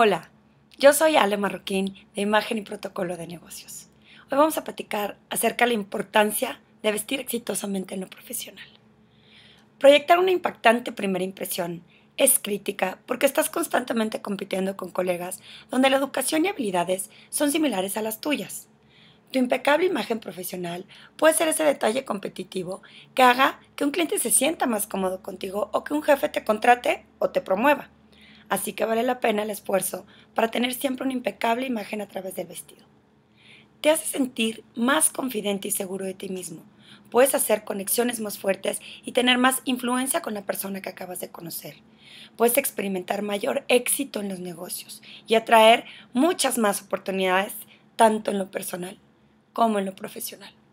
Hola, yo soy Ale Marroquín de Imagen y Protocolo de Negocios. Hoy vamos a platicar acerca de la importancia de vestir exitosamente en lo profesional. Proyectar una impactante primera impresión es crítica porque estás constantemente compitiendo con colegas donde la educación y habilidades son similares a las tuyas. Tu impecable imagen profesional puede ser ese detalle competitivo que haga que un cliente se sienta más cómodo contigo o que un jefe te contrate o te promueva así que vale la pena el esfuerzo para tener siempre una impecable imagen a través del vestido. Te hace sentir más confidente y seguro de ti mismo. Puedes hacer conexiones más fuertes y tener más influencia con la persona que acabas de conocer. Puedes experimentar mayor éxito en los negocios y atraer muchas más oportunidades, tanto en lo personal como en lo profesional.